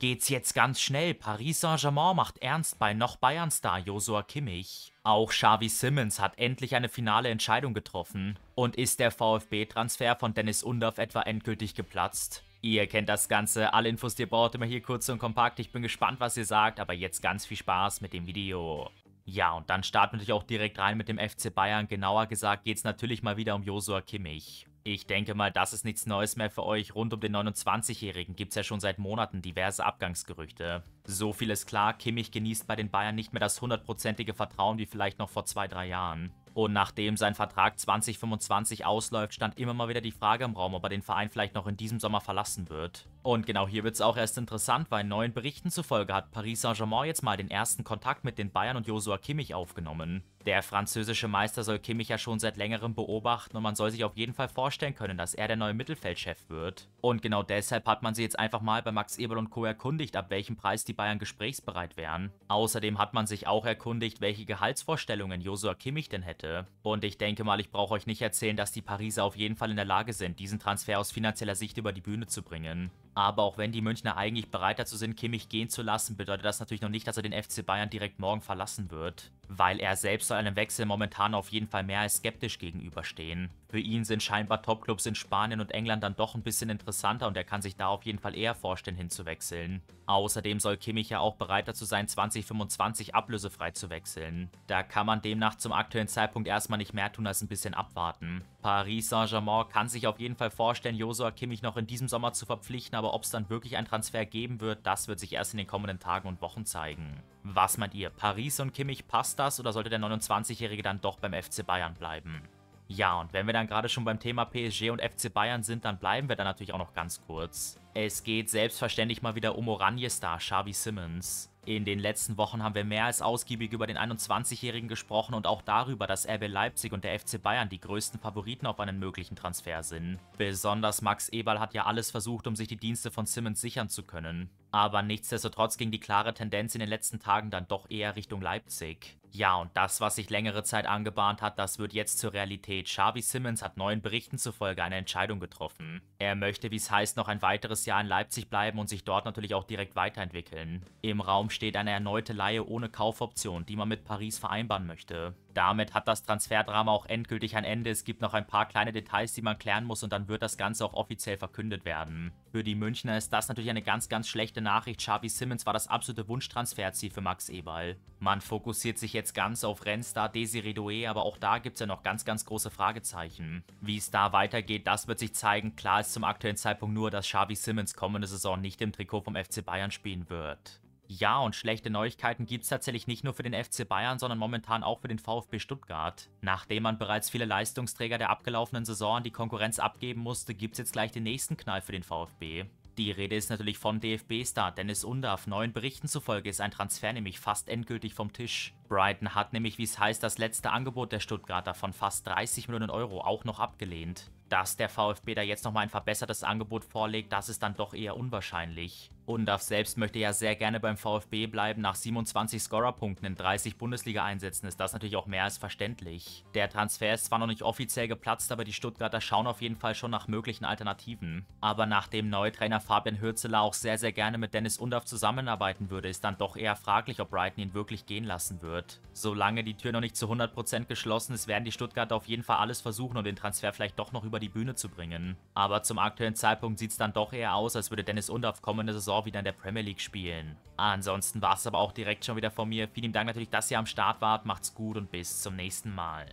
geht's jetzt ganz schnell. Paris Saint-Germain macht ernst bei noch Bayern-Star Josua Kimmich. Auch Xavi Simmons hat endlich eine finale Entscheidung getroffen. Und ist der VfB-Transfer von Dennis Undorf etwa endgültig geplatzt? Ihr kennt das Ganze, alle Infos, die ihr braucht, immer hier kurz und kompakt. Ich bin gespannt, was ihr sagt, aber jetzt ganz viel Spaß mit dem Video. Ja, und dann starten wir natürlich auch direkt rein mit dem FC Bayern. Genauer gesagt geht es natürlich mal wieder um Josua Kimmich. Ich denke mal, das ist nichts Neues mehr für euch. Rund um den 29-Jährigen gibt es ja schon seit Monaten diverse Abgangsgerüchte. So viel ist klar, Kimmich genießt bei den Bayern nicht mehr das hundertprozentige Vertrauen wie vielleicht noch vor zwei, drei Jahren. Und nachdem sein Vertrag 2025 ausläuft, stand immer mal wieder die Frage im Raum, ob er den Verein vielleicht noch in diesem Sommer verlassen wird. Und genau hier wird es auch erst interessant, weil neuen Berichten zufolge hat Paris Saint-Germain jetzt mal den ersten Kontakt mit den Bayern und Josua Kimmich aufgenommen. Der französische Meister soll Kimmich ja schon seit längerem beobachten und man soll sich auf jeden Fall vorstellen können, dass er der neue Mittelfeldchef wird. Und genau deshalb hat man sie jetzt einfach mal bei Max Eberl und Co. erkundigt, ab welchem Preis die Bayern gesprächsbereit wären. Außerdem hat man sich auch erkundigt, welche Gehaltsvorstellungen Josua Kimmich denn hätte. Und ich denke mal, ich brauche euch nicht erzählen, dass die Pariser auf jeden Fall in der Lage sind, diesen Transfer aus finanzieller Sicht über die Bühne zu bringen. Aber auch wenn die Münchner eigentlich bereit dazu sind, Kimmich gehen zu lassen, bedeutet das natürlich noch nicht, dass er den FC Bayern direkt morgen verlassen wird. Weil er selbst soll einem Wechsel momentan auf jeden Fall mehr als skeptisch gegenüberstehen. Für ihn sind scheinbar Topclubs in Spanien und England dann doch ein bisschen interessanter und er kann sich da auf jeden Fall eher vorstellen hinzuwechseln. Außerdem soll Kimmich ja auch bereit dazu sein, 2025 ablösefrei zu wechseln. Da kann man demnach zum aktuellen Zeitpunkt erstmal nicht mehr tun als ein bisschen abwarten. Paris Saint-Germain kann sich auf jeden Fall vorstellen, Josua Kimmich noch in diesem Sommer zu verpflichten, aber ob es dann wirklich einen Transfer geben wird, das wird sich erst in den kommenden Tagen und Wochen zeigen. Was meint ihr, Paris und Kimmich, passt das oder sollte der 29-Jährige dann doch beim FC Bayern bleiben? Ja, und wenn wir dann gerade schon beim Thema PSG und FC Bayern sind, dann bleiben wir da natürlich auch noch ganz kurz. Es geht selbstverständlich mal wieder um Oranje-Star Xavi Simmons. In den letzten Wochen haben wir mehr als ausgiebig über den 21-Jährigen gesprochen und auch darüber, dass RB Leipzig und der FC Bayern die größten Favoriten auf einen möglichen Transfer sind. Besonders Max Eberl hat ja alles versucht, um sich die Dienste von Simmons sichern zu können. Aber nichtsdestotrotz ging die klare Tendenz in den letzten Tagen dann doch eher Richtung Leipzig. Ja, und das, was sich längere Zeit angebahnt hat, das wird jetzt zur Realität. Xavi Simmons hat neuen Berichten zufolge eine Entscheidung getroffen. Er möchte, wie es heißt, noch ein weiteres Jahr in Leipzig bleiben und sich dort natürlich auch direkt weiterentwickeln. Im Raum steht eine erneute Laie ohne Kaufoption, die man mit Paris vereinbaren möchte. Damit hat das Transferdrama auch endgültig ein Ende. Es gibt noch ein paar kleine Details, die man klären muss und dann wird das Ganze auch offiziell verkündet werden. Für die Münchner ist das natürlich eine ganz, ganz schlechte Nachricht. Xavi Simmons war das absolute Wunschtransferziel für Max Eberl. Man fokussiert sich jetzt ganz auf Rennstar Desiree Doué, aber auch da gibt es ja noch ganz, ganz große Fragezeichen. Wie es da weitergeht, das wird sich zeigen. Klar ist zum aktuellen Zeitpunkt nur, dass Xavi Simmons kommende Saison nicht im Trikot vom FC Bayern spielen wird. Ja, und schlechte Neuigkeiten gibt es tatsächlich nicht nur für den FC Bayern, sondern momentan auch für den VfB Stuttgart. Nachdem man bereits viele Leistungsträger der abgelaufenen Saison an die Konkurrenz abgeben musste, gibt es jetzt gleich den nächsten Knall für den VfB. Die Rede ist natürlich von DFB-Star Dennis Undaff. Neuen Berichten zufolge ist ein Transfer nämlich fast endgültig vom Tisch. Brighton hat nämlich, wie es heißt, das letzte Angebot der Stuttgarter von fast 30 Millionen Euro auch noch abgelehnt. Dass der VfB da jetzt nochmal ein verbessertes Angebot vorlegt, das ist dann doch eher unwahrscheinlich. Undaf selbst möchte ja sehr gerne beim VfB bleiben. Nach 27 Scorerpunkten in 30 Bundesliga-Einsätzen ist das natürlich auch mehr als verständlich. Der Transfer ist zwar noch nicht offiziell geplatzt, aber die Stuttgarter schauen auf jeden Fall schon nach möglichen Alternativen. Aber nachdem Neutrainer Fabian Hürzeler auch sehr, sehr gerne mit Dennis Undaf zusammenarbeiten würde, ist dann doch eher fraglich, ob Brighton ihn wirklich gehen lassen würde wird. Solange die Tür noch nicht zu 100% geschlossen ist, werden die Stuttgarter auf jeden Fall alles versuchen, um den Transfer vielleicht doch noch über die Bühne zu bringen. Aber zum aktuellen Zeitpunkt sieht es dann doch eher aus, als würde Dennis Undorf kommende Saison wieder in der Premier League spielen. Ansonsten war es aber auch direkt schon wieder von mir. Vielen Dank natürlich, dass ihr am Start wart. Macht's gut und bis zum nächsten Mal.